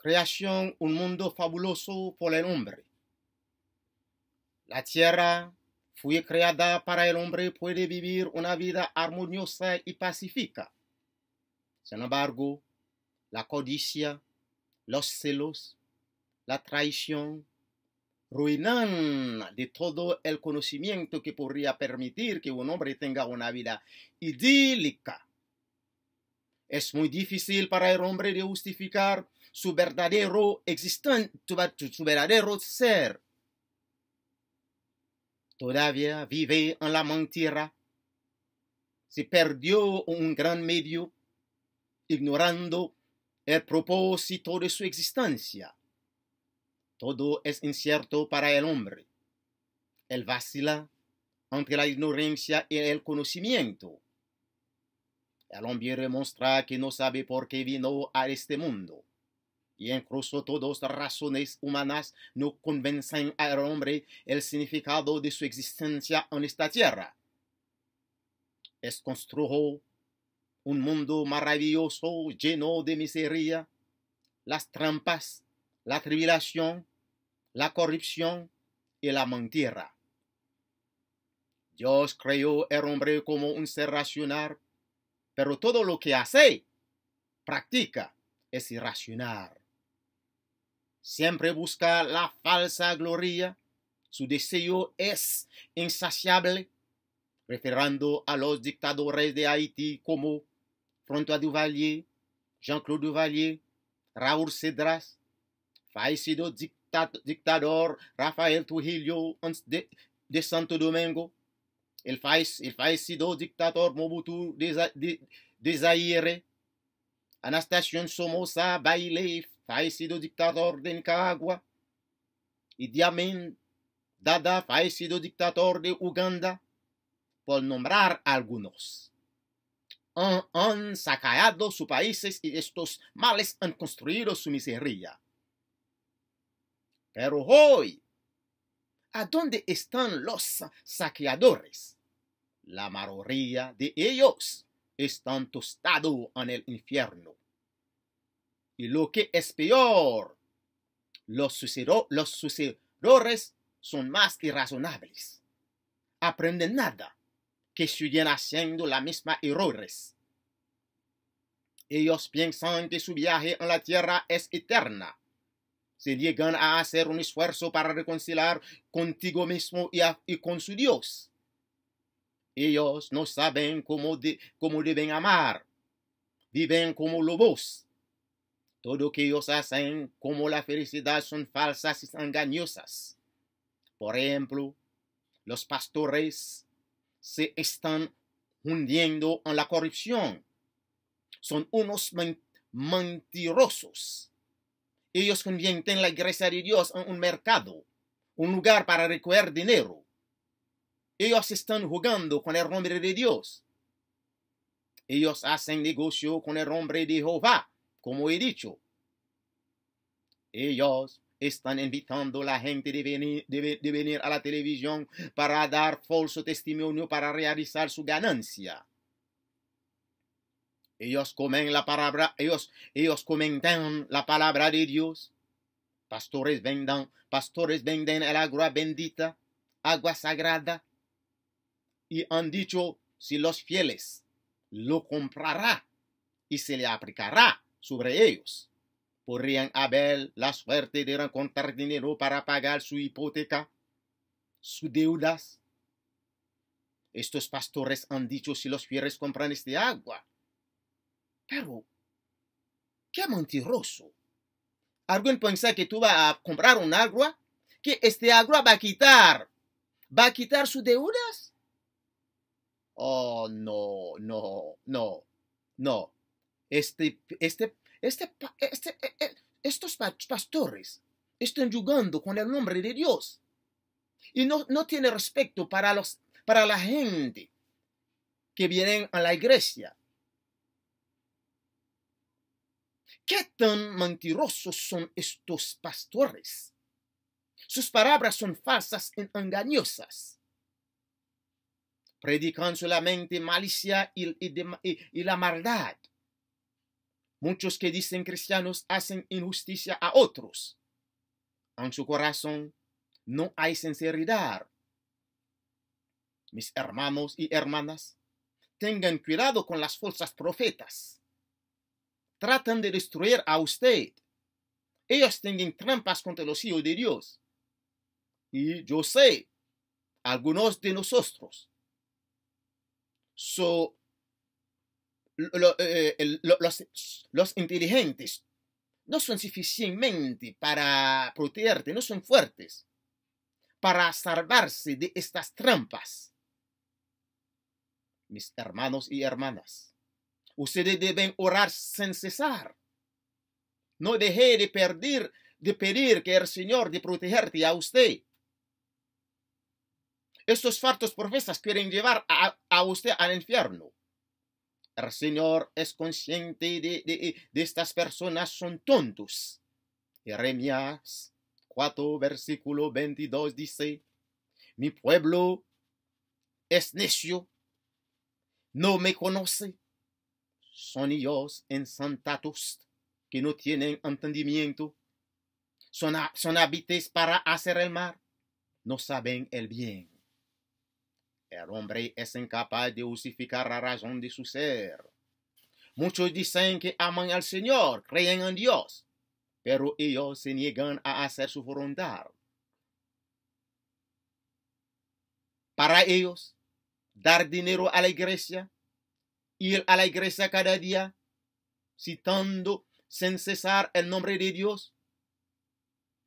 creación un mundo fabuloso por el hombre. La tierra fue creada para el hombre puede vivir una vida armoniosa y pacífica. Sin embargo, la codicia, los celos, la traición, ruinan de todo el conocimiento que podría permitir que un hombre tenga una vida idílica. Es muy difícil para el hombre de justificar su verdadero existente, su verdadero ser. Todavía vive en la mentira. Se perdió un gran medio, ignorando el propósito de su existencia. Todo es incierto para el hombre. Él vacila entre la ignorancia y el conocimiento. El hombre demuestra que no sabe por qué vino a este mundo y incluso todas las razones humanas no convencen al hombre el significado de su existencia en esta tierra. Es construjo un mundo maravilloso lleno de miseria, las trampas, la tribulación, la corrupción y la mentira. Dios creó al hombre como un ser racional, pero todo lo que hace, practica, es irracional. Siempre busca la falsa gloria. Su deseo es insaciable, referando a los dictadores de Haití como François Duvalier, Jean-Claude Duvalier, Raoul Cedras, fallecido dictador Rafael Trujillo de, Santo Domingo, el, fallecido dictador Mobutu de, de Zaire, Anastasio Somoza Bailey, fallecido dictador de Nicaragua, y Amin Dada, fallecido dictador de Uganda, por nombrar algunos. Han, han saqueado sus países y estos males han construido su miseria. Pero hoy, ¿a dónde están los saqueadores? La mayoría de ellos están tostados en el infierno. Y lo que es peor, los, sucedores son más que razonables. Aprenden nada, que siguen haciendo la misma errores. Ellos piensan que su viaje en la tierra es eterna. Se llegan a hacer un esfuerzo para reconciliar contigo mismo y, con su Dios. Ellos no saben cómo, cómo deben amar. Viven como lobos todo lo que ellos hacen como la felicidad son falsas y engañosas. Por ejemplo, los pastores se están hundiendo en la corrupción. Son unos mentirosos. Ellos convierten la iglesia de Dios en un mercado, un lugar para recoger dinero. Ellos están jugando con el nombre de Dios. Ellos hacen negocio con el nombre de Jehová como he dicho, ellos están invitando a la gente de venir, a la televisión para dar falso testimonio para realizar su ganancia. Ellos comen la palabra, ellos, ellos comentan la palabra de Dios. Pastores vendan, pastores venden el agua bendita, agua sagrada. Y han dicho, si los fieles lo comprará y se le aplicará, sobre ellos. Podrían haber la suerte de encontrar dinero para pagar su hipoteca, sus deudas. Estos pastores han dicho si los fieles compran este agua. Pero, qué mentiroso. ¿Alguien piensa que tú vas a comprar un agua? ¿Que este agua va a quitar? ¿Va a quitar sus deudas? Oh, no, no, no, no. Este, este, este, este e, e, estos pastores están jugando con el nombre de Dios. Y no, no tiene respeto para, los, para la gente que viene a la iglesia. ¿Qué tan mentirosos son estos pastores? Sus palabras son falsas y engañosas. Predican solamente malicia y la maldad. Muchos que dicen cristianos hacen injusticia a otros. En su corazón no hay sinceridad. Mis hermanos y hermanas, tengan cuidado con las falsas profetas. Tratan de destruir a usted. Ellos tienen trampas contra los hijos de Dios. Y yo sé, algunos de nosotros so, eh, los, inteligentes no son suficientemente para protegerte, no son fuertes para salvarse de estas trampas. Mis hermanos y hermanas, ustedes deben orar sin cesar. No deje de perder, de pedir que el Señor de protegerte a usted. Estos faltos profesas quieren llevar a usted al infierno. El Señor es consciente eh, de, estas personas son tontos. Jeremías 4, versículo 22 dice, mi pueblo es necio, no me conoce, son ellos insensatos que no tienen entendimiento, son, son para hacer el mal, no saben el bien. El hombre es incapaz de justificar la razón de su ser. Muchos dicen que aman al Señor, creen en Dios, pero ellos se niegan a hacer su voluntad. Para ellos, dar dinero a la iglesia, ir a la iglesia cada día, citando sin cesar el nombre de Dios,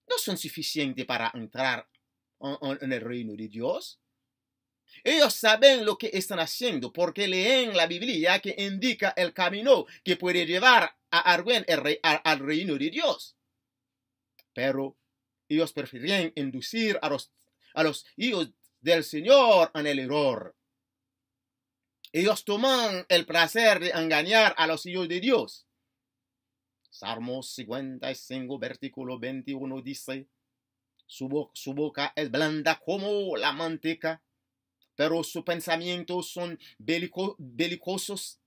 no son suficientes para entrar en el reino de Dios. Ellos saben lo que están haciendo porque leen la Biblia que indica el camino que puede llevar a Arwen rey, al reino de Dios. Pero ellos prefieren inducir a los, a los hijos del Señor en el error. Ellos toman el placer de engañar a los hijos de Dios. Salmos 55, versículo 21 dice, su, boca es blanda como la manteca pero sus pensamientos son belicosos,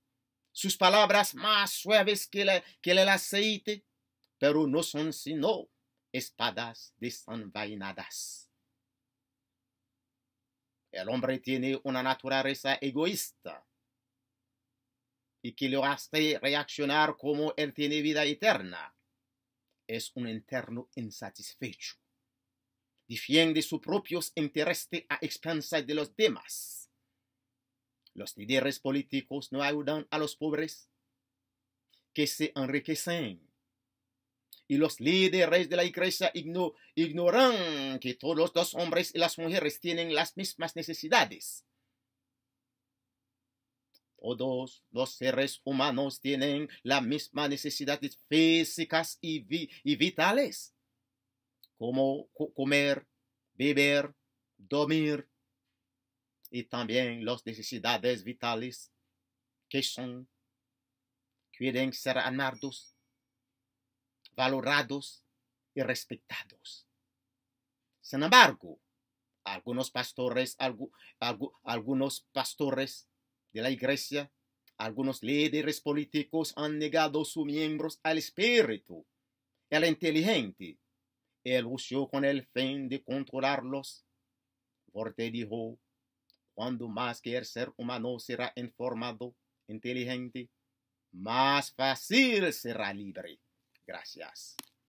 sus palabras más suaves que, el aceite, pero no son sino espadas desenvainadas. El hombre tiene una naturaleza egoísta y que lo hace reaccionar como él tiene vida eterna. Es un interno insatisfecho defiende sus propios intereses a expensas de los demás. Los líderes políticos no ayudan a los pobres que se enriquecen. Y los líderes de la iglesia ignoran que todos los hombres y las mujeres tienen las mismas necesidades. Todos los seres humanos tienen las mismas necesidades físicas y vitales como comer, beber, dormir y también las necesidades vitales que son, quieren ser amados, valorados y respetados. Sin embargo, algunos pastores, algunos pastores de la iglesia, algunos líderes políticos han negado sus miembros al espíritu, al inteligente él luchó con el fin de controlarlos, porque dijo, cuando más que el ser humano será informado, inteligente, más fácil será libre. Gracias.